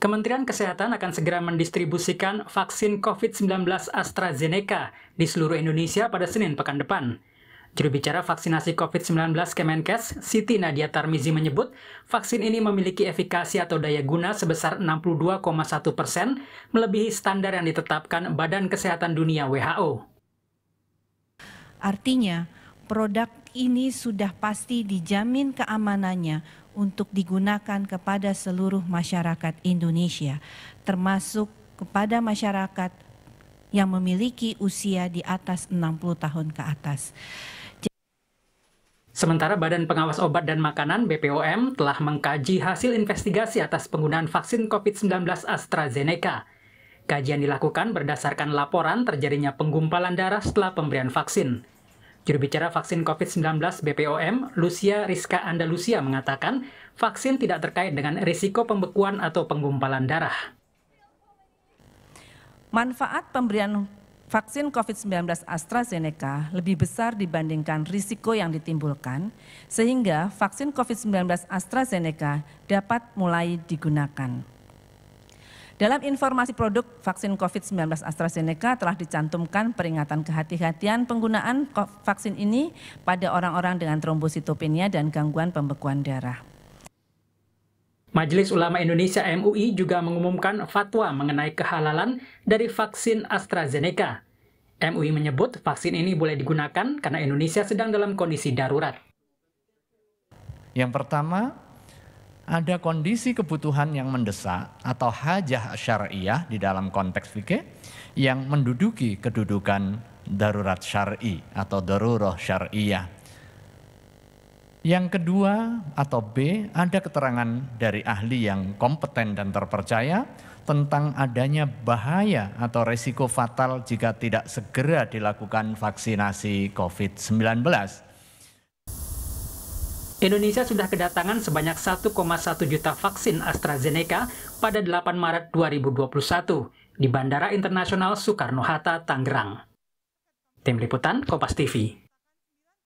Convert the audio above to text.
Kementerian Kesehatan akan segera mendistribusikan vaksin COVID-19 AstraZeneca di seluruh Indonesia pada Senin pekan depan. Juru bicara vaksinasi COVID-19 Kemenkes, Siti Nadia Tarmizi menyebut, vaksin ini memiliki efikasi atau daya guna sebesar 62,1 persen, melebihi standar yang ditetapkan Badan Kesehatan Dunia WHO. Artinya, produk ini sudah pasti dijamin keamanannya untuk digunakan kepada seluruh masyarakat Indonesia, termasuk kepada masyarakat yang memiliki usia di atas 60 tahun ke atas. Sementara Badan Pengawas Obat dan Makanan BPOM telah mengkaji hasil investigasi atas penggunaan vaksin COVID-19 AstraZeneca. Kajian dilakukan berdasarkan laporan terjadinya penggumpalan darah setelah pemberian vaksin. Juru bicara vaksin COVID-19 BPOM, Lucia Rizka Andalusia mengatakan, vaksin tidak terkait dengan risiko pembekuan atau penggumpalan darah. Manfaat pemberian vaksin COVID-19 AstraZeneca lebih besar dibandingkan risiko yang ditimbulkan, sehingga vaksin COVID-19 AstraZeneca dapat mulai digunakan. Dalam informasi produk vaksin COVID-19 AstraZeneca telah dicantumkan peringatan kehati-hatian penggunaan vaksin ini pada orang-orang dengan trombositopenia dan gangguan pembekuan darah. Majelis Ulama Indonesia MUI juga mengumumkan fatwa mengenai kehalalan dari vaksin AstraZeneca. MUI menyebut vaksin ini boleh digunakan karena Indonesia sedang dalam kondisi darurat. Yang pertama, ada kondisi kebutuhan yang mendesak atau hajah syariah di dalam konteks fikih yang menduduki kedudukan darurat syari atau daruroh syariah. Yang kedua atau B ada keterangan dari ahli yang kompeten dan terpercaya tentang adanya bahaya atau resiko fatal jika tidak segera dilakukan vaksinasi COVID-19 Indonesia sudah kedatangan sebanyak 1,1 juta vaksin AstraZeneca pada 8 Maret 2021 di Bandara Internasional Soekarno-Hatta, Tangerang. Tim Liputan Kompas TV